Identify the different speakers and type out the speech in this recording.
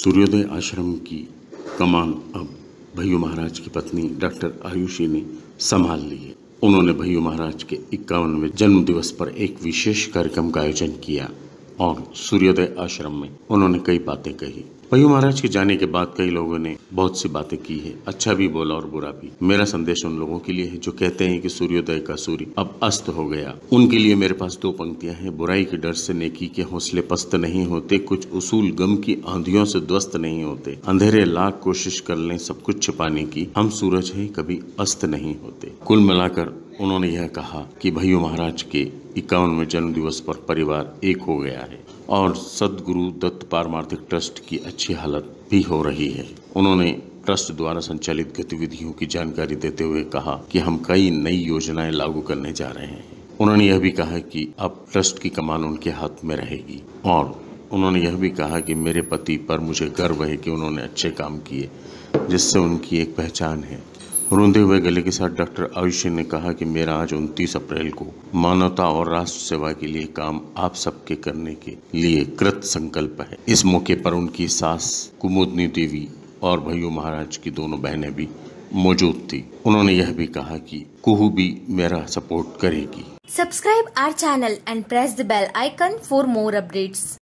Speaker 1: सूर्योदय आश्रम की कमान अब भैयू महाराज की पत्नी डॉक्टर आयुषी ने संभाल ली है उन्होंने भैयू महाराज के इक्यावनवे जन्म दिवस पर एक विशेष कार्यक्रम का आयोजन किया और सूर्योदय आश्रम में उन्होंने कई बातें कही पयु महाराज के जाने के बाद कई लोगों ने बहुत सी बातें की है अच्छा भी बोला और बुरा भी मेरा संदेश उन लोगों के लिए है जो कहते हैं कि सूर्योदय का सूर्य अब अस्त हो गया उनके लिए मेरे पास दो पंक्तियां हैं बुराई के डर से नेकी के हौसले पस्त नहीं होते कुछ उसूल गम की आंधियों से ध्वस्त नहीं होते अंधेरे लाख कोशिश कर लें सब कुछ छिपाने की हम सूरज हैं कभी अस्त नहीं होते कुल मिलाकर उन्होंने यह कहा कि भैयू महाराज के इक्यावनवे जन्म दिवस पर परिवार एक हो गया है और सदगुरु दत्त पारमार्थिक ट्रस्ट की अच्छी हालत भी हो रही है उन्होंने ट्रस्ट द्वारा संचालित गतिविधियों की जानकारी देते हुए कहा कि हम कई नई योजनाएं लागू करने जा रहे हैं उन्होंने यह भी कहा कि अब ट्रस्ट की कमान उनके हाथ में रहेगी और उन्होंने यह भी कहा कि मेरे पति पर मुझे गर्व है कि उन्होंने अच्छे काम किए जिससे उनकी एक पहचान है रोंदे हुए गले के साथ डॉक्टर आयुष्य ने कहा कि मेरा आज 29 अप्रैल को मानवता और राष्ट्र सेवा के लिए काम आप सबके करने के लिए कृत संकल्प है इस मौके पर उनकी सास कुमोदनी देवी और भैयू महाराज की दोनों बहनें भी मौजूद थी उन्होंने यह भी कहा कि कुहू भी मेरा सपोर्ट करेगी subscribe our channel and press the bell icon for more updates